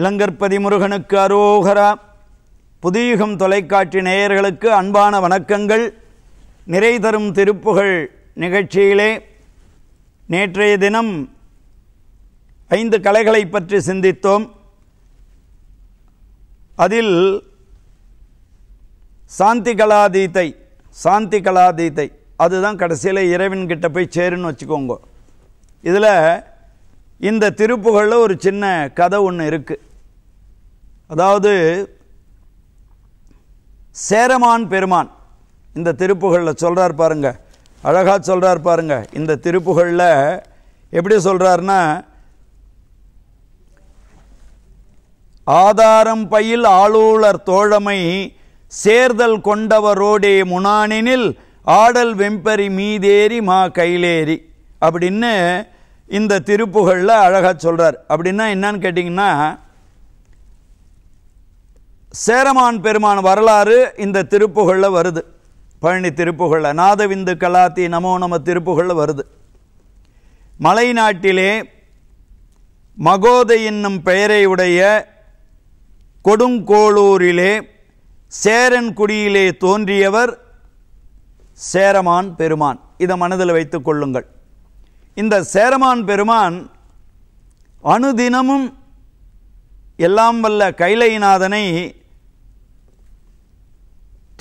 இளங்கற்பதி முருகனுக்கு அரோகரா புதீகம் தொலைக்காட்சி நேயர்களுக்கு அன்பான வணக்கங்கள் நிறை தரும் திருப்புகள் நிகழ்ச்சியிலே நேற்றைய தினம் ஐந்து கலைகளை பற்றி சிந்தித்தோம் அதில் சாந்தி கலாதீத்தை சாந்தி கலாதீத்தை அதுதான் கடைசியில் கிட்ட போய் சேருன்னு வச்சுக்கோங்க இதில் இந்த திருப்புகளில் ஒரு சின்ன கதை ஒன்று இருக்குது அதாவது சேரமான் பெருமான் இந்த திருப்புகளில் சொல்கிறார் பாருங்க அழகாக சொல்கிறார் பாருங்க இந்த திருப்புகளில் எப்படி சொல்கிறாருன்னா ஆதாரம் பையில் ஆளுளர் தோழமை சேர்தல் கொண்டவரோடே முனானினில் ஆடல் வெம்பரி மீதேறி மா கைலேறி அப்படின்னு இந்த திருப்புகளில் அழகாக சொல்கிறார் அப்படின்னா என்னன்னு கேட்டிங்கன்னா சேரமான் பெருமான் வரலாறு இந்த திருப்புகளில் வருது பழனி திருப்புகளில் நாதவிந்து கலாத்தி நமோ நம திருப்புகளில் வருது மலை நாட்டிலே மகோதை என்னும் பெயரையுடைய கொடுங்கோளூரிலே சேரன்குடியிலே தோன்றியவர் சேரமான் பெருமான் இதை மனதில் வைத்து கொள்ளுங்கள் இந்த சேரமான் பெருமான் அணுதினமும் எல்லாம் வல்ல கைலைநாதனை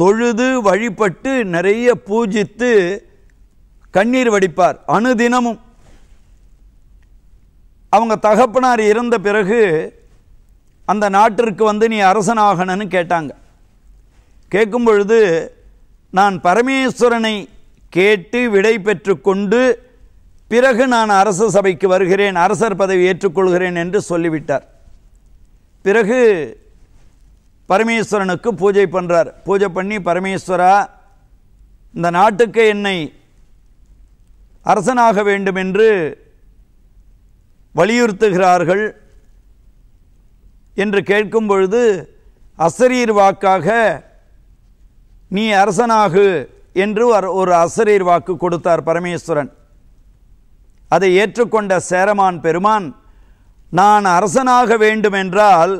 தொழுது வழிபட்டு நிறைய பூஜித்து கண்ணீர் வடிப்பார் அணுதினமும் அவங்க தகப்பனார் இறந்த பிறகு அந்த நாட்டிற்கு வந்து நீ அரசனாகணும்னு கேட்டாங்க கேட்கும் பொழுது நான் பரமேஸ்வரனை கேட்டு விடை பெற்று கொண்டு பிறகு நான் அரச சபைக்கு வருகிறேன் அரசர் பதவி ஏற்றுக்கொள்கிறேன் என்று சொல்லிவிட்டார் பிறகு பரமேஸ்வரனுக்கு பூஜை பண்ணுறார் பூஜை பண்ணி பரமேஸ்வரா இந்த நாட்டுக்கு என்னை அரசனாக வேண்டும் என்று வலியுறுத்துகிறார்கள் என்று கேட்கும் பொழுது அசரீர் வாக்காக நீ அரசனாகு என்று ஒரு அசரீர் வாக்கு கொடுத்தார் பரமேஸ்வரன் அதை ஏற்றுக்கொண்ட சேரமான் பெருமான் நான் அரசனாக வேண்டுமென்றால்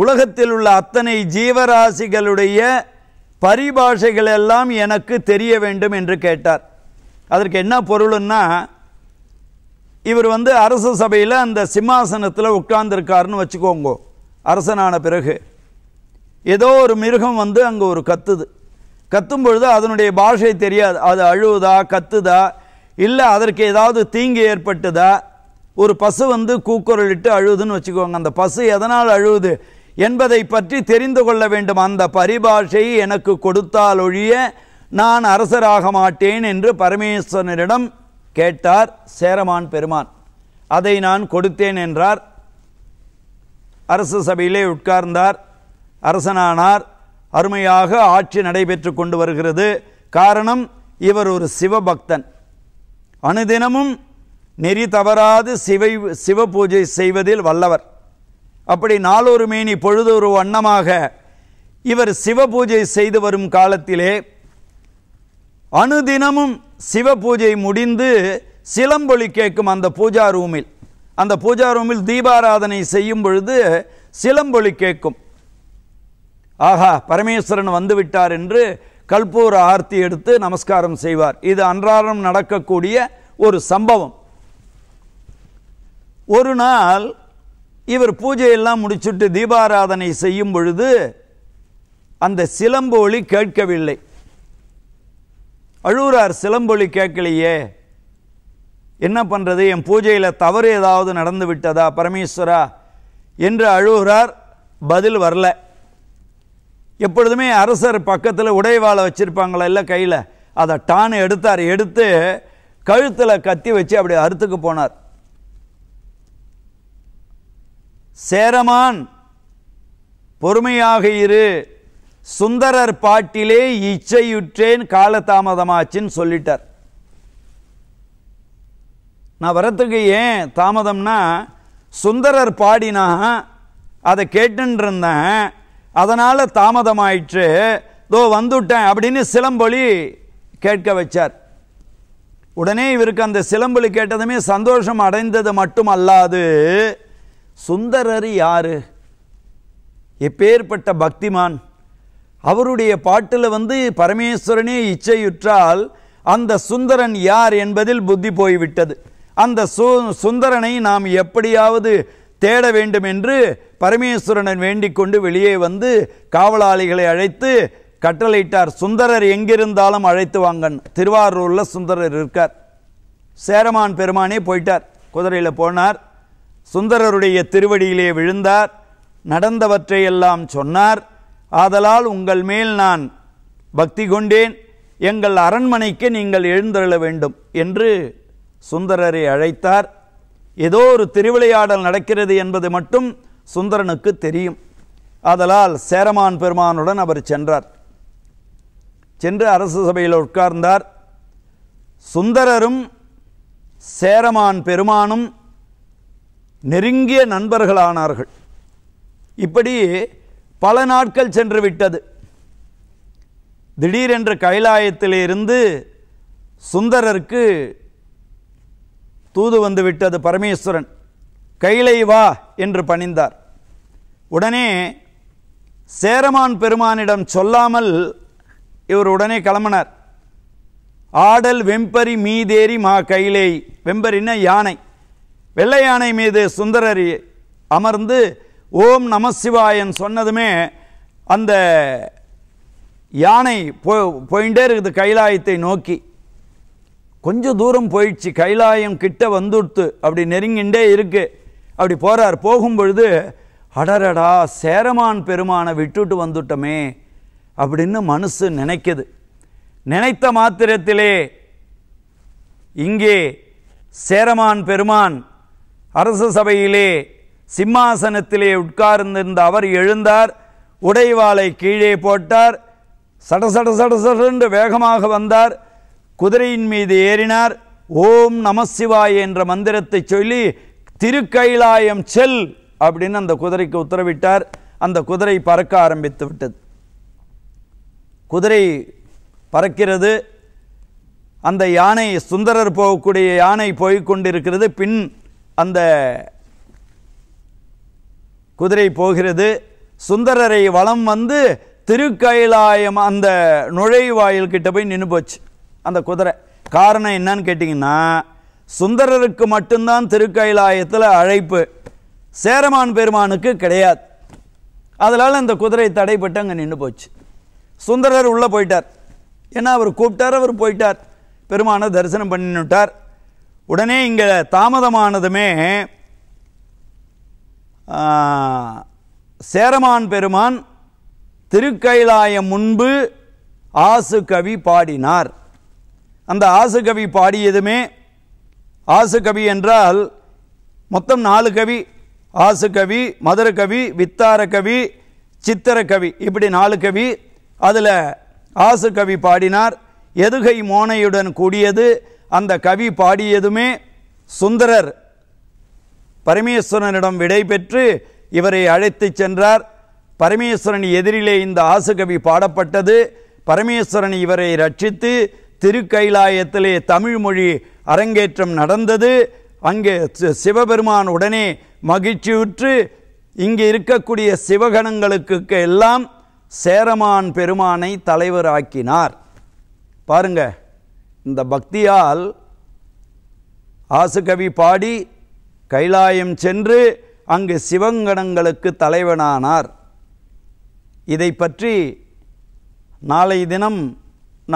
உலகத்தில் உள்ள அத்தனை ஜீவராசிகளுடைய பரிபாஷைகள் எல்லாம் எனக்கு தெரிய வேண்டும் என்று கேட்டார் அதற்கு என்ன பொருள்னா இவர் வந்து அரச சபையில் அந்த சிம்மாசனத்தில் உட்கார்ந்துருக்காருன்னு வச்சுக்கோங்க அரசனான பிறகு ஏதோ ஒரு மிருகம் வந்து அங்கே ஒரு கத்துது கத்தும் பொழுது அதனுடைய பாஷை தெரியாது அது அழுவுதா கத்துதா இல்லை அதற்கு ஏதாவது தீங்கு ஏற்பட்டுதா ஒரு பசு வந்து கூக்குரலிட்டு அழுகுதுன்னு வச்சுக்கோங்க அந்த பசு எதனால் அழுகுது என்பதை பற்றி தெரிந்து கொள்ள வேண்டும் அந்த பரிபாஷை எனக்கு கொடுத்தால் ஒழிய நான் அரசராக மாட்டேன் என்று பரமேஸ்வரனிடம் கேட்டார் சேரமான் பெருமான் அதை நான் கொடுத்தேன் என்றார் அரசு சபையிலே உட்கார்ந்தார் அரசனானார் அருமையாக ஆட்சி நடைபெற்று கொண்டு வருகிறது காரணம் இவர் ஒரு சிவபக்தன் அனுதினமும் நெறி தவறாது சிவை சிவ பூஜை செய்வதில் வல்லவர் அப்படி நாலொரு மேனி பொழுதொரு வண்ணமாக இவர் சிவ பூஜை செய்து வரும் காலத்திலே அணுதினமும் சிவ பூஜை முடிந்து சிலம்பொலி கேட்கும் அந்த பூஜா ரூமில் அந்த பூஜா ரூமில் தீபாராதனை செய்யும் பொழுது சிலம்பொலி கேட்கும் ஆஹா பரமேஸ்வரன் வந்துவிட்டார் என்று கல்பூர் ஆர்த்தி எடுத்து நமஸ்காரம் செய்வார் இது அன்றாடம் நடக்கக்கூடிய ஒரு சம்பவம் ஒரு நாள் இவர் பூஜையெல்லாம் முடிச்சுட்டு தீபாராதனை செய்யும் பொழுது அந்த ஒளி கேட்கவில்லை அழுகிறார் சிலம்பொலி கேட்கலையே என்ன பண்ணுறது என் பூஜையில் தவறு ஏதாவது நடந்து விட்டதா பரமேஸ்வரா என்று அழுகிறார் பதில் வரல எப்பொழுதுமே அரசர் பக்கத்தில் உடைவாளை வச்சுருப்பாங்களா இல்லை கையில் அதை டான் எடுத்தார் எடுத்து கழுத்தில் கத்தி வச்சு அப்படி அறுத்துக்கு போனார் சேரமான் பொறுமையாக இரு சுந்தரர் பாட்டிலே இச்சையுற்றேன் காலதாமதமாச்சின்னு சொல்லிட்டார் நான் வரத்துக்கு ஏன் தாமதம்னா சுந்தரர் பாடினா அதை கேட்டுருந்தேன் அதனால் தாமதமாயிற்று தோ வந்துட்டேன் அப்படின்னு சிலம்பொலி கேட்க வச்சார் உடனே இவருக்கு அந்த சிலம்பொலி கேட்டதுமே சந்தோஷம் அடைந்தது மட்டும் அல்லாது சுந்தரர் யாரு எப்பேற்பட்ட பக்திமான் அவருடைய பாட்டில் வந்து பரமேஸ்வரனே இச்சையுற்றால் அந்த சுந்தரன் யார் என்பதில் புத்தி போய்விட்டது அந்த சு சுந்தரனை நாம் எப்படியாவது தேட வேண்டும் என்று பரமேஸ்வரனன் வேண்டிக்கொண்டு கொண்டு வெளியே வந்து காவலாளிகளை அழைத்து கட்டளையிட்டார் சுந்தரர் எங்கிருந்தாலும் அழைத்து வாங்கன் திருவாரூரில் சுந்தரர் இருக்கார் சேரமான் பெருமானே போயிட்டார் குதிரையில் போனார் சுந்தரருடைய திருவடியிலே விழுந்தார் நடந்தவற்றையெல்லாம் சொன்னார் ஆதலால் உங்கள் மேல் நான் பக்தி கொண்டேன் எங்கள் அரண்மனைக்கு நீங்கள் எழுந்தருள வேண்டும் என்று சுந்தரரை அழைத்தார் ஏதோ ஒரு திருவிளையாடல் நடக்கிறது என்பது மட்டும் சுந்தரனுக்கு தெரியும் ஆதலால் சேரமான் பெருமானுடன் அவர் சென்றார் சென்று அரசு சபையில் உட்கார்ந்தார் சுந்தரரும் சேரமான் பெருமானும் நெருங்கிய நண்பர்களானார்கள் இப்படி பல நாட்கள் சென்று விட்டது திடீரென்று கைலாயத்திலிருந்து சுந்தரருக்கு தூது வந்து விட்டது பரமேஸ்வரன் கைலை வா என்று பணிந்தார் உடனே சேரமான் பெருமானிடம் சொல்லாமல் இவர் உடனே கிளம்பினார் ஆடல் வெம்பரி மீதேரி மா கைலை வெம்பரின யானை வெள்ளை யானை மீது சுந்தரர் அமர்ந்து ஓம் நமசிவாயன் சொன்னதுமே அந்த யானை போ போயிட்டே இருக்குது கைலாயத்தை நோக்கி கொஞ்சம் தூரம் போயிடுச்சு கைலாயம் கிட்ட வந்துடுத்து அப்படி நெருங்கிண்டே இருக்கு அப்படி போகிறார் போகும்பொழுது அடரடா சேரமான் பெருமானை விட்டுட்டு வந்துட்டோமே அப்படின்னு மனசு நினைக்குது நினைத்த மாத்திரத்திலே இங்கே சேரமான் பெருமான் அரசு சபையிலே சிம்மாசனத்திலே உட்கார்ந்திருந்த அவர் எழுந்தார் உடைவாளை கீழே போட்டார் சட சட சட சடென்று வேகமாக வந்தார் குதிரையின் மீது ஏறினார் ஓம் நமசிவாய் என்ற மந்திரத்தை சொல்லி திருக்கைலாயம் செல் அப்படின்னு அந்த குதிரைக்கு உத்தரவிட்டார் அந்த குதிரை பறக்க ஆரம்பித்து விட்டது குதிரை பறக்கிறது அந்த யானை சுந்தரர் போகக்கூடிய யானை போய்கொண்டிருக்கிறது பின் அந்த குதிரை போகிறது சுந்தரரை வளம் வந்து திருக்கைலாயம் அந்த நுழைவாயில் கிட்ட போய் நின்று போச்சு அந்த குதிரை காரணம் என்னன்னு கேட்டிங்கன்னா சுந்தரருக்கு மட்டும்தான் திருக்கைலாயத்தில் அழைப்பு சேரமான் பெருமானுக்கு கிடையாது அதனால் அந்த குதிரை தடைப்பட்டு அங்கே நின்று போச்சு சுந்தரர் உள்ளே போயிட்டார் ஏன்னா அவர் கூப்பிட்டார் அவர் போயிட்டார் பெருமானை தரிசனம் பண்ணிவிட்டார் உடனே இங்கே தாமதமானதுமே சேரமான் பெருமான் திருக்கைலாயம் முன்பு ஆசு கவி பாடினார் அந்த ஆசு கவி பாடியதுமே ஆசு கவி என்றால் மொத்தம் நாலு கவி ஆசு வித்தார மதுரகவி சித்திர கவி இப்படி நாலு கவி அதில் ஆசு கவி பாடினார் எதுகை மோனையுடன் கூடியது அந்த கவி பாடியதுமே சுந்தரர் பரமேஸ்வரனிடம் விடை பெற்று இவரை அழைத்து சென்றார் பரமேஸ்வரன் எதிரிலே இந்த ஆசுகவி பாடப்பட்டது பரமேஸ்வரன் இவரை ரட்சித்து திருக்கைலாயத்திலே தமிழ் மொழி அரங்கேற்றம் நடந்தது அங்கே சிவபெருமான் உடனே மகிழ்ச்சியுற்று இங்கே இருக்கக்கூடிய சிவகணங்களுக்கு எல்லாம் சேரமான் பெருமானை தலைவராக்கினார் பாருங்கள் இந்த பக்தியால் ஆசுகவி பாடி கைலாயம் சென்று அங்கு சிவங்கணங்களுக்கு தலைவனானார் இதை பற்றி நாளை தினம்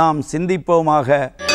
நாம் சிந்திப்போமாக